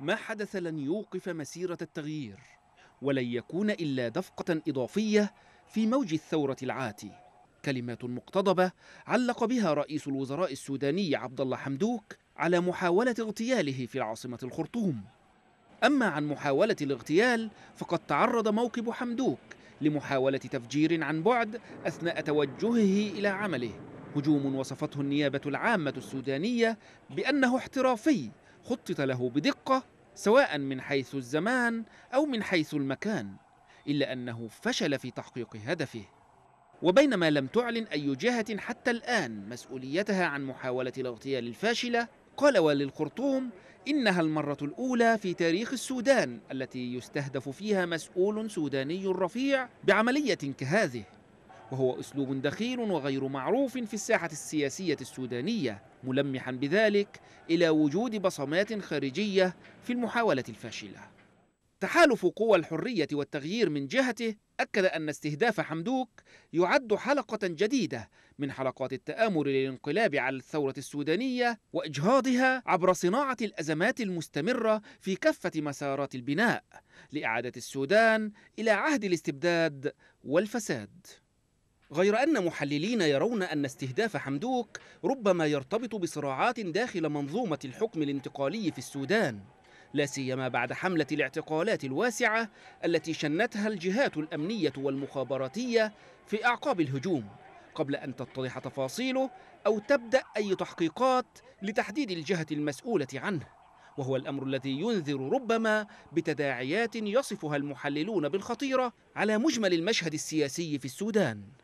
ما حدث لن يوقف مسيرة التغيير ولن يكون إلا دفقة إضافية في موج الثورة العاتي كلمات مقتضبة علق بها رئيس الوزراء السوداني عبد الله حمدوك على محاولة اغتياله في العاصمة الخرطوم أما عن محاولة الاغتيال فقد تعرض موكب حمدوك لمحاولة تفجير عن بعد أثناء توجهه إلى عمله هجوم وصفته النيابة العامة السودانية بأنه احترافي خطط له بدقة سواء من حيث الزمان أو من حيث المكان إلا أنه فشل في تحقيق هدفه وبينما لم تعلن أي جهة حتى الآن مسؤوليتها عن محاولة الاغتيال الفاشلة قال والي الخرطوم إنها المرة الأولى في تاريخ السودان التي يستهدف فيها مسؤول سوداني رفيع بعملية كهذه وهو اسلوب دخيل وغير معروف في الساحه السياسيه السودانيه ملمحا بذلك الى وجود بصمات خارجيه في المحاوله الفاشله تحالف قوى الحريه والتغيير من جهته اكد ان استهداف حمدوك يعد حلقه جديده من حلقات التامر للانقلاب على الثوره السودانيه واجهاضها عبر صناعه الازمات المستمره في كافه مسارات البناء لاعاده السودان الى عهد الاستبداد والفساد غير أن محللين يرون أن استهداف حمدوك ربما يرتبط بصراعات داخل منظومة الحكم الانتقالي في السودان لا سيما بعد حملة الاعتقالات الواسعة التي شنتها الجهات الأمنية والمخابراتية في أعقاب الهجوم قبل أن تتضح تفاصيله أو تبدأ أي تحقيقات لتحديد الجهة المسؤولة عنه وهو الأمر الذي ينذر ربما بتداعيات يصفها المحللون بالخطيرة على مجمل المشهد السياسي في السودان